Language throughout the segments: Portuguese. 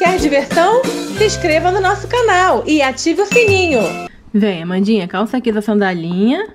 Quer diversão? Se inscreva no nosso canal e ative o sininho. Vem, Amandinha, calça aqui da sandalinha.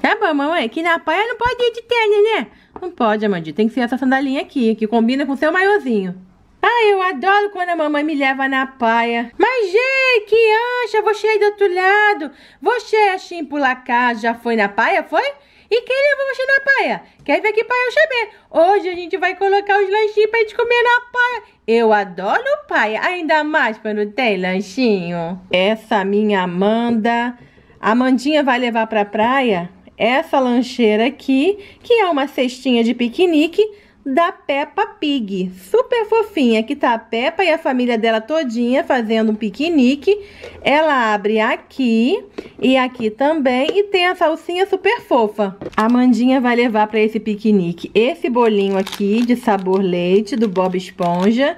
Tá bom, mamãe, que na praia não pode ir de tênis, né? Não pode, Amandinha, tem que ser essa sandalinha aqui, que combina com seu maiozinho. Ah, eu adoro quando a mamãe me leva na paia. Mas, gente, que ancha, vou cheio do outro lado. Você, é assim, pular cá, já foi na paia, foi? E quem levou você na paia? Quer ver aqui para eu saber? Hoje a gente vai colocar os lanchinhos pra gente comer na paia. Eu adoro paia, ainda mais quando tem lanchinho. Essa minha Amanda... A Amandinha vai levar pra praia essa lancheira aqui, que é uma cestinha de piquenique da Peppa Pig. Super fofinha. que tá a Peppa e a família dela todinha fazendo um piquenique. Ela abre aqui e aqui também. E tem a salsinha super fofa. A Mandinha vai levar para esse piquenique esse bolinho aqui de sabor leite do Bob Esponja.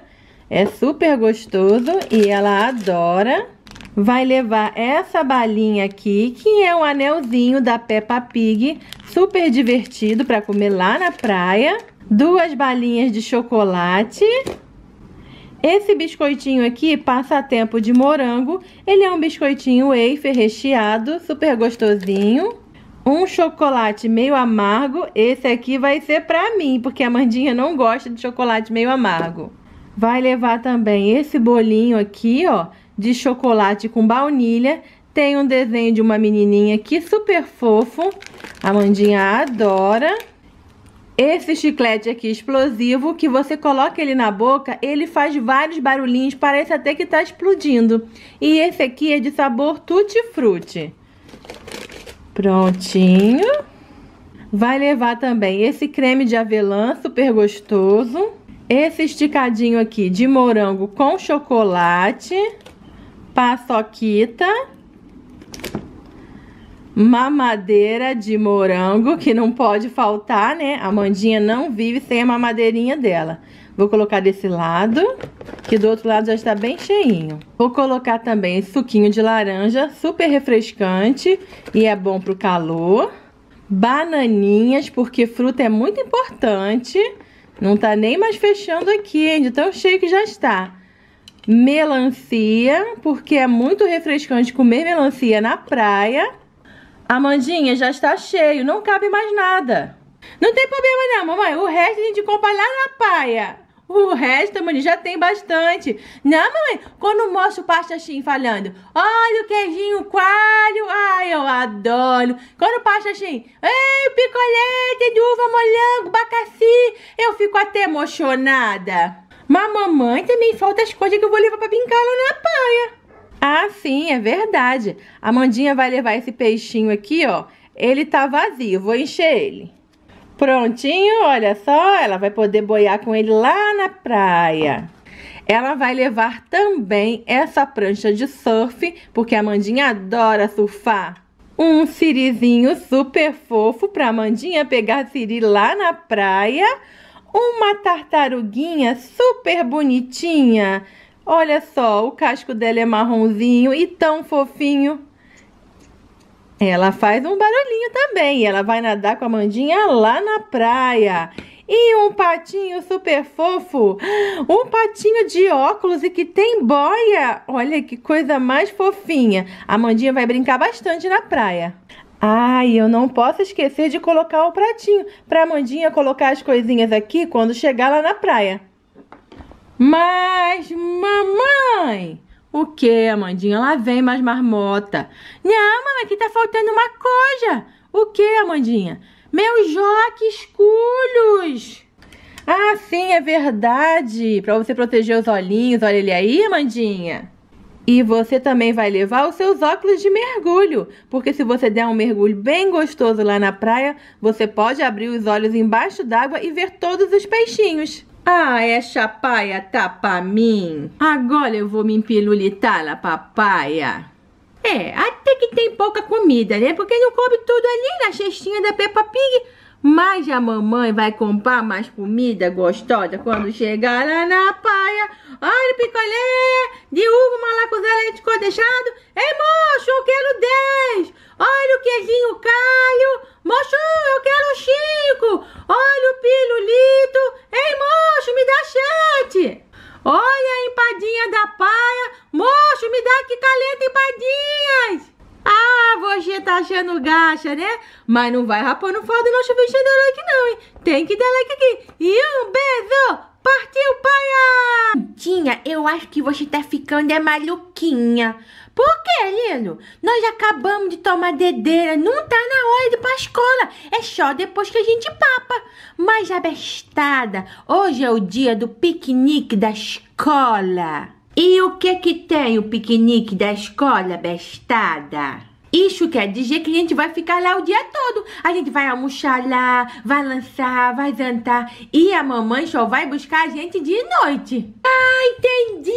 É super gostoso e ela adora vai levar essa balinha aqui, que é um anelzinho da Peppa Pig, super divertido para comer lá na praia. Duas balinhas de chocolate. Esse biscoitinho aqui, passatempo de morango, ele é um biscoitinho wafer recheado, super gostosinho um chocolate meio amargo. Esse aqui vai ser pra mim, porque a Mandinha não gosta de chocolate meio amargo. Vai levar também esse bolinho aqui, ó, de chocolate com baunilha. Tem um desenho de uma menininha aqui, super fofo. A Mandinha adora. Esse chiclete aqui explosivo, que você coloca ele na boca, ele faz vários barulhinhos, parece até que tá explodindo. E esse aqui é de sabor tutti-frutti. Prontinho. Vai levar também esse creme de avelã, super gostoso. Esse esticadinho aqui de morango com chocolate paçoquita, mamadeira de morango, que não pode faltar, né? A Mandinha não vive sem a mamadeirinha dela. Vou colocar desse lado, que do outro lado já está bem cheinho. Vou colocar também suquinho de laranja, super refrescante e é bom para o calor. Bananinhas, porque fruta é muito importante. Não tá nem mais fechando aqui, hein? De tão cheio que já está melancia, porque é muito refrescante comer melancia na praia. A mandinha já está cheio, não cabe mais nada. Não tem problema não, mamãe. O resto a gente compra lá na praia. O resto, mamãe já tem bastante. Não, mamãe, quando mostra o pastachim assim, falando, olha o queijinho coalho, ai, eu adoro. Quando assim, o pastachim, ei, picolé, de uva, molango, abacaxi, eu fico até emocionada. Mas mamãe também falta as coisas que eu vou levar pra brincar lá na praia. Ah, sim, é verdade. A Mandinha vai levar esse peixinho aqui, ó. Ele tá vazio, vou encher ele. Prontinho, olha só, ela vai poder boiar com ele lá na praia. Ela vai levar também essa prancha de surf, porque a Mandinha adora surfar. Um sirizinho super fofo para a Mandinha pegar siri lá na praia uma tartaruguinha super bonitinha. Olha só, o casco dela é marronzinho e tão fofinho. Ela faz um barulhinho também. Ela vai nadar com a Mandinha lá na praia. E um patinho super fofo. Um patinho de óculos e que tem boia. Olha que coisa mais fofinha. A Mandinha vai brincar bastante na praia. Ah, e eu não posso esquecer de colocar o pratinho para a Mandinha colocar as coisinhas aqui quando chegar lá na praia. Mas, mamãe... O que, Amandinha? Lá vem mais marmota. Não, mamãe, que tá faltando uma coisa. O que, Amandinha? Meus joques culhos. Ah, sim, é verdade. Para você proteger os olhinhos. Olha ele aí, Amandinha. E você também vai levar os seus óculos de mergulho, porque se você der um mergulho bem gostoso lá na praia, você pode abrir os olhos embaixo d'água e ver todos os peixinhos. Ah, essa é paia tá pra mim. Agora eu vou me empilulitar na praia. É, até que tem pouca comida, né? Porque não come tudo ali na cestinha da Peppa Pig. Mas a mamãe vai comprar mais comida gostosa quando chegar lá na paia. Olha o picolé de uva, malacuzá, leite condensado. Ei, moço, eu quero 10. Olha o queijinho calho. Moço, eu quero 5. Olha o pirulito. Ei, moço, me dá 7. Olha a empadinha da paia. Moço, me dá que caleta empadinhas. Ah, você tá achando gacha, né? Mas não vai rapando foda do nosso vídeo dar like não, hein? Tem que dar like aqui. E um beijo! Partiu, paia! Tinha, eu acho que você tá ficando é maluquinha. Por quê, Lilo? Nós acabamos de tomar dedeira, não tá na hora de ir pra escola. É só depois que a gente papa. Mas, abestada, hoje é o dia do piquenique da escola. E o que que tem o piquenique da escola, bestada? Isso quer dizer que a gente vai ficar lá o dia todo. A gente vai almoçar lá, vai lançar, vai jantar. E a mamãe só vai buscar a gente de noite. Ah, entendi!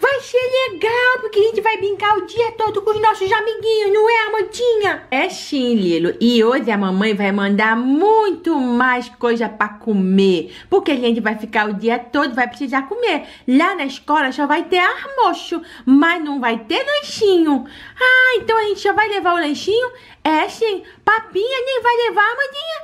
Vai ser legal, porque a gente vai brincar o dia todo com os nossos amiguinhos, não é, Amandinha? É sim, Lilo. E hoje a mamãe vai mandar muito mais coisa pra comer. Porque a gente vai ficar o dia todo, vai precisar comer. Lá na escola só vai ter almoço, mas não vai ter lanchinho. Ah, então a gente já vai levar o lanchinho? É sim. Papinha nem vai levar, Amandinha?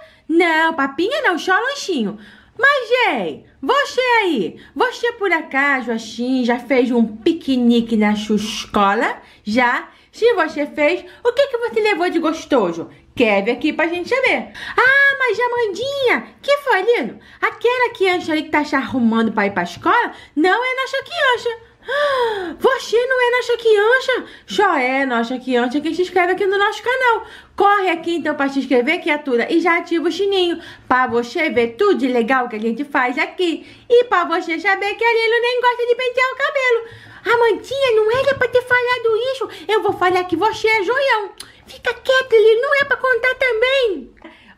Não, papinha não, só lanchinho. Mas, gente, você aí, você por acaso assim já fez um piquenique na sua escola? Já? Se você fez, o que, que você levou de gostoso? Quer ver aqui pra gente saber. Ah, mas Amandinha, que foi, lindo? Aquela criança ali que tá se arrumando pra ir pra escola não é nossa criança. Ah, você não é nossa criança? Só é nossa criança que se inscreve aqui no nosso canal. Corre aqui então para se inscrever, criatura, e já ativa o sininho para você ver tudo de legal que a gente faz aqui. E para você saber que a Lilo nem gosta de pentear o cabelo. Mantinha não é era para ter falado isso. Eu vou falar que você é joião. Fica quieto Lilo, não é para contar também.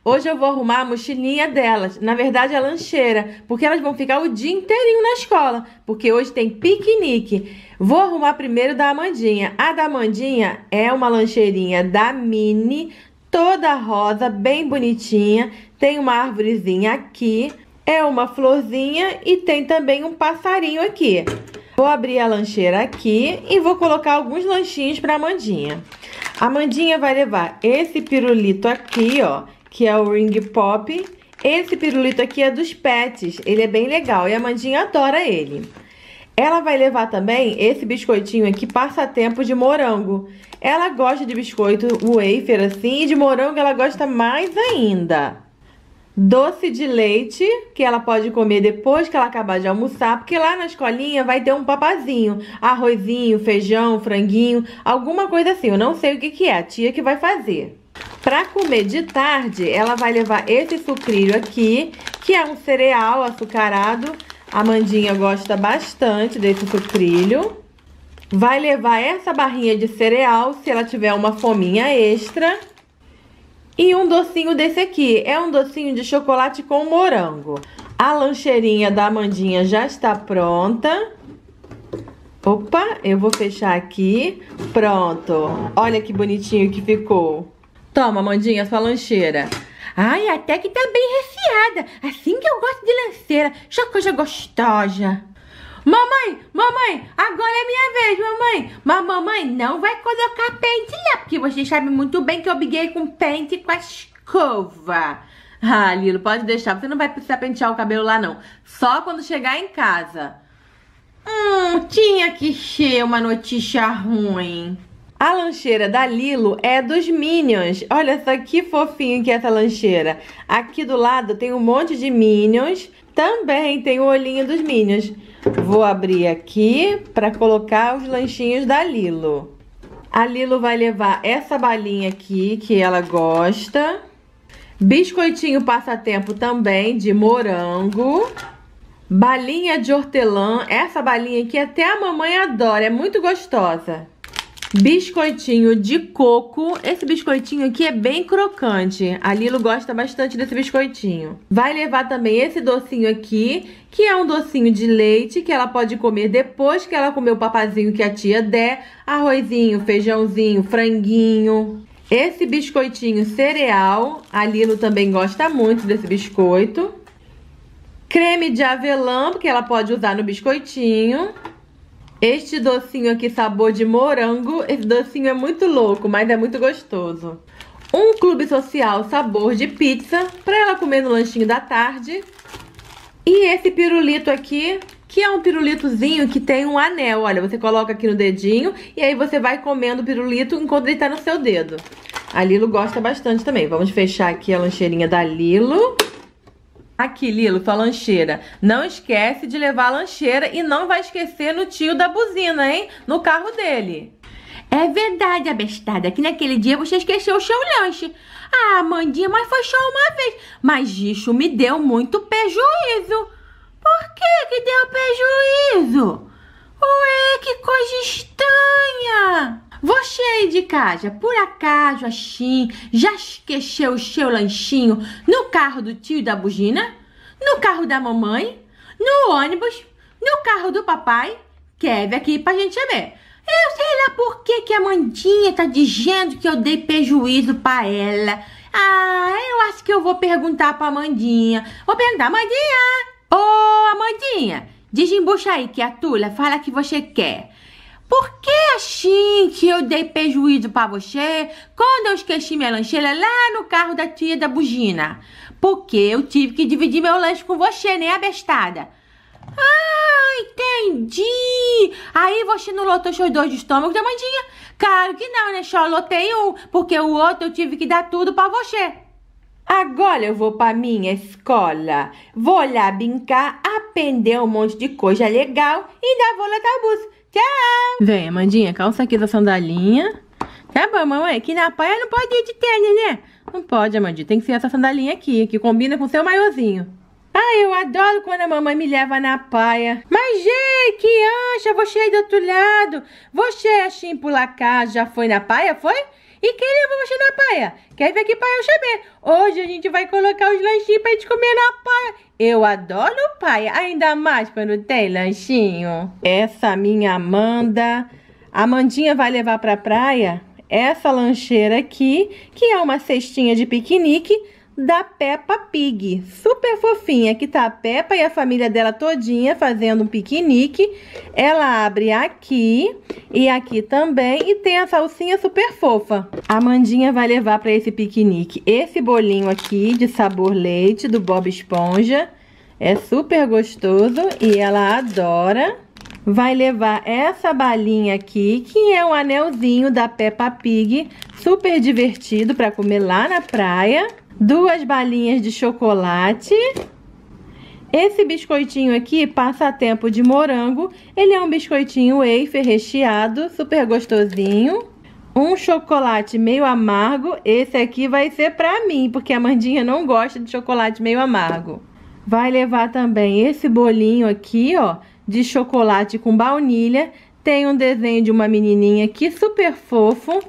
Hoje eu vou arrumar a mochilinha delas, na verdade a lancheira, porque elas vão ficar o dia inteirinho na escola, porque hoje tem piquenique. Vou arrumar primeiro da Amandinha. A da Amandinha é uma lancheirinha da Mini, toda rosa, bem bonitinha. Tem uma árvorezinha aqui, é uma florzinha e tem também um passarinho aqui. Vou abrir a lancheira aqui e vou colocar alguns lanchinhos para Amandinha. A Amandinha vai levar esse pirulito aqui, ó, que é o Ring Pop. Esse pirulito aqui é dos pets, ele é bem legal e a Amandinha adora ele. Ela vai levar também esse biscoitinho aqui, passatempo de morango. Ela gosta de biscoito wafer assim, e de morango ela gosta mais ainda. Doce de leite, que ela pode comer depois que ela acabar de almoçar, porque lá na escolinha vai ter um papazinho, arrozinho, feijão, franguinho, alguma coisa assim. Eu não sei o que, que é, a tia que vai fazer. Para comer de tarde, ela vai levar esse sucrilho aqui, que é um cereal açucarado, a Mandinha gosta bastante desse sucrilho. Vai levar essa barrinha de cereal, se ela tiver uma fominha extra. E um docinho desse aqui. É um docinho de chocolate com morango. A lancheirinha da Amandinha já está pronta. Opa, eu vou fechar aqui. Pronto. Olha que bonitinho que ficou. Toma, Amandinha, sua lancheira. Ai, até que tá bem refiada. Assim que eu gosto de lanceira. Já coisa gostosa. Mamãe, mamãe, agora é minha vez, mamãe. Mas mamãe não vai colocar pente lá, porque você sabe muito bem que eu briguei com pente com a escova. Ah, Lilo, pode deixar. Você não vai precisar pentear o cabelo lá, não. Só quando chegar em casa. Hum, tinha que ser uma notícia ruim. A lancheira da Lilo é dos Minions. Olha só que fofinho que é essa lancheira. Aqui do lado tem um monte de Minions. Também tem o olhinho dos Minions. Vou abrir aqui para colocar os lanchinhos da Lilo. A Lilo vai levar essa balinha aqui que ela gosta. Biscoitinho passatempo também de morango. Balinha de hortelã. Essa balinha aqui até a mamãe adora, é muito gostosa. Biscoitinho de coco. Esse biscoitinho aqui é bem crocante. A Lilo gosta bastante desse biscoitinho. Vai levar também esse docinho aqui, que é um docinho de leite, que ela pode comer depois que ela comer o papazinho que a tia der. Arrozinho, feijãozinho, franguinho. Esse biscoitinho cereal. A Lilo também gosta muito desse biscoito. Creme de avelã, porque ela pode usar no biscoitinho. Este docinho aqui, sabor de morango, esse docinho é muito louco, mas é muito gostoso. Um clube social sabor de pizza, para ela comer no lanchinho da tarde. E esse pirulito aqui, que é um pirulitozinho que tem um anel. Olha, você coloca aqui no dedinho e aí você vai comendo o pirulito enquanto ele tá no seu dedo. A Lilo gosta bastante também. Vamos fechar aqui a lancheirinha da Lilo. Aqui, Lilo, sua lancheira. Não esquece de levar a lancheira e não vai esquecer no tio da buzina, hein? No carro dele. É verdade, abestada, que naquele dia você esqueceu o seu lanche. Ah, Mandinha, mas foi só uma vez. Mas isso me deu muito prejuízo. Por que que deu prejuízo? Ué, que coisa estranha. Você é de casa, por acaso assim, já esqueceu o seu lanchinho no carro do tio e da bugina? No carro da mamãe? No ônibus? No carro do papai? Quer aqui pra gente saber. Eu sei lá por que, que a Mandinha tá dizendo que eu dei prejuízo pra ela. Ah, eu acho que eu vou perguntar pra Mandinha. Vou perguntar, Mandinha! Ô, oh, Mandinha, desembucha aí que a Tula fala que você quer. Por que assim que eu dei prejuízo para você quando eu esqueci minha lancheira lá no carro da tia da bugina? Porque eu tive que dividir meu lanche com você, né, abestada? Ah, entendi! Aí você não lotou seus dois de estômago da mandinha? Claro que não, né? Só lotei um, porque o outro eu tive que dar tudo para você. Agora eu vou para minha escola. Vou lá brincar, aprender um monte de coisa legal e ainda vou lotar o bus. Tchau! Vem, Amandinha, calça aqui da sandalinha. Tá bom, mamãe, que na praia não pode ir de tênis, né? Não pode, Amandinha, tem que ser essa sandalinha aqui, que combina com seu maiozinho. Ah, eu adoro quando a mamãe me leva na paia. Mas, gente, que ancha, você aí do outro lado. Você, assim, por lá cá, já foi na paia, foi? E quem levou você na paia? Quer ver que paia eu chamei? Hoje a gente vai colocar os lanchinhos pra gente comer na paia. Eu adoro o pai, ainda mais quando tem lanchinho. Essa minha Amanda, a Amandinha vai levar para praia essa lancheira aqui, que é uma cestinha de piquenique, da Peppa Pig. Super fofinha, que tá a Peppa e a família dela todinha fazendo um piquenique. Ela abre aqui e aqui também e tem a salsinha super fofa. A Mandinha vai levar para esse piquenique esse bolinho aqui de sabor leite do Bob Esponja. É super gostoso e ela adora. Vai levar essa balinha aqui, que é um anelzinho da Peppa Pig, super divertido para comer lá na praia duas balinhas de chocolate. Esse biscoitinho aqui, passatempo de morango, ele é um biscoitinho wafer recheado, super gostosinho. Um chocolate meio amargo, esse aqui vai ser pra mim, porque a Mandinha não gosta de chocolate meio amargo. Vai levar também esse bolinho aqui, ó, de chocolate com baunilha. Tem um desenho de uma menininha aqui, super fofo.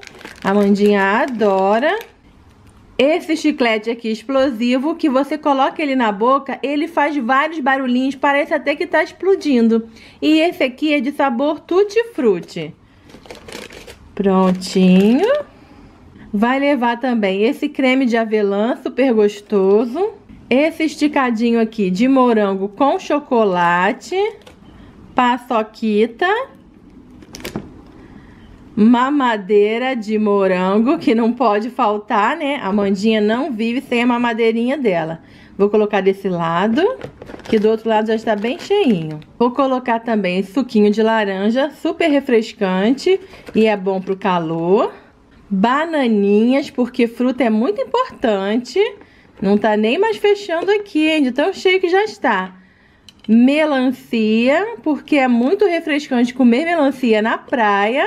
A Mandinha adora. Esse chiclete aqui explosivo, que você coloca ele na boca, ele faz vários barulhinhos, parece até que tá explodindo. E esse aqui é de sabor tutti-frutti. Prontinho. Vai levar também esse creme de avelã, super gostoso. Esse esticadinho aqui de morango com chocolate. Paçoquita mamadeira de morango, que não pode faltar, né? A Mandinha não vive sem a mamadeirinha dela. Vou colocar desse lado, que do outro lado já está bem cheinho. Vou colocar também suquinho de laranja, super refrescante e é bom para o calor. Bananinhas, porque fruta é muito importante. Não tá nem mais fechando aqui, hein? De tão cheio que já está. Melancia, porque é muito refrescante comer melancia na praia.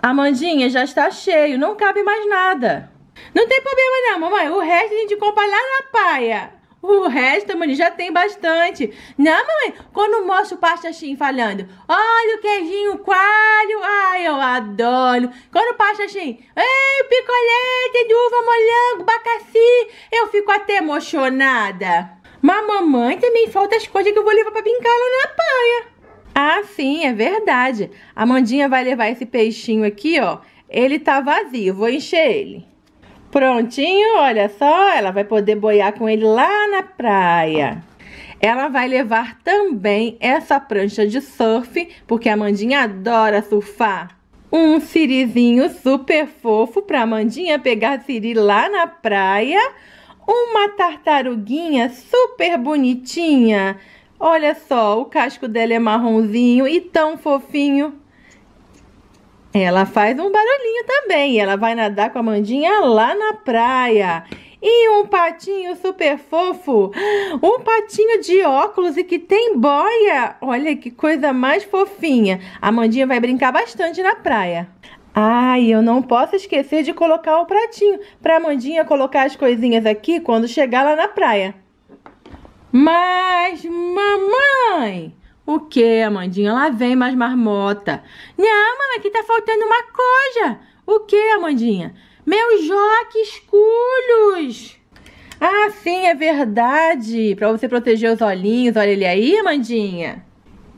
A mandinha já está cheio, não cabe mais nada. Não tem problema não, mamãe. O resto a gente compra lá na paia. O resto, mãe, já tem bastante. Não, mamãe, quando mostra o Pachachim assim, falando, olha o queijinho coalho, ai, eu adoro. Quando o Pachachim, assim, ei, picolé, de uva, molango, bacaci, eu fico até emocionada. Mas mamãe também falta as coisas que eu vou levar pra brincar lá na paia. Ah, sim, é verdade. A Mandinha vai levar esse peixinho aqui, ó. Ele tá vazio, vou encher ele. Prontinho, olha só, ela vai poder boiar com ele lá na praia. Ela vai levar também essa prancha de surf, porque a Mandinha adora surfar. Um sirizinho super fofo para a Mandinha pegar siri lá na praia. Uma tartaruguinha super bonitinha Olha só, o casco dela é marronzinho e tão fofinho. Ela faz um barulhinho também. Ela vai nadar com a Mandinha lá na praia. E um patinho super fofo. Um patinho de óculos e que tem boia. Olha que coisa mais fofinha. A Mandinha vai brincar bastante na praia. Ah, eu não posso esquecer de colocar o pratinho para a Mandinha colocar as coisinhas aqui quando chegar lá na praia. Mas, mamãe, o que, Amandinha? Lá vem mais marmota. Não, mamãe, aqui tá faltando uma coisa. O que, Amandinha? Meus joques escuros. Ah, sim, é verdade. Para você proteger os olhinhos. Olha ele aí, Amandinha.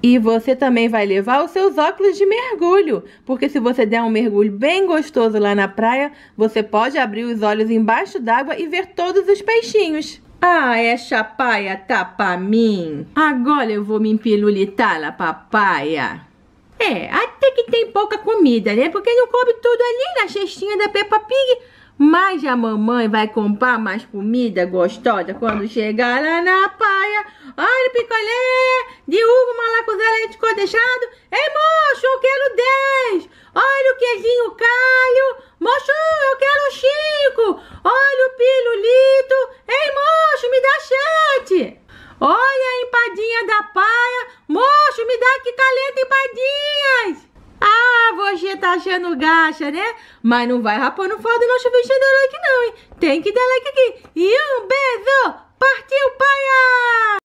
E você também vai levar os seus óculos de mergulho, porque se você der um mergulho bem gostoso lá na praia, você pode abrir os olhos embaixo d'água e ver todos os peixinhos. Ah, essa paia tá pra mim. Agora eu vou me empilulitar na papaya. É, até que tem pouca comida, né? Porque não come tudo ali na cestinha da Peppa Pig. Mas a mamãe vai comprar mais comida gostosa quando chegar lá na paia. Olha o picolé de uva, malacuzá, leite condensado. Ei, moço, eu quero 10. Olha o queijinho calho. Moço, eu quero 5. Olha o pirulito. Ei, moço, me dá 7. Olha a empadinha da paia. Moço, me dá que caleta tá empadinhas. Ah, você tá achando gacha, né? Mas não vai rapando foda não chuva enchendo like não, hein? Tem que dar like aqui. E um beijo! Partiu, paia!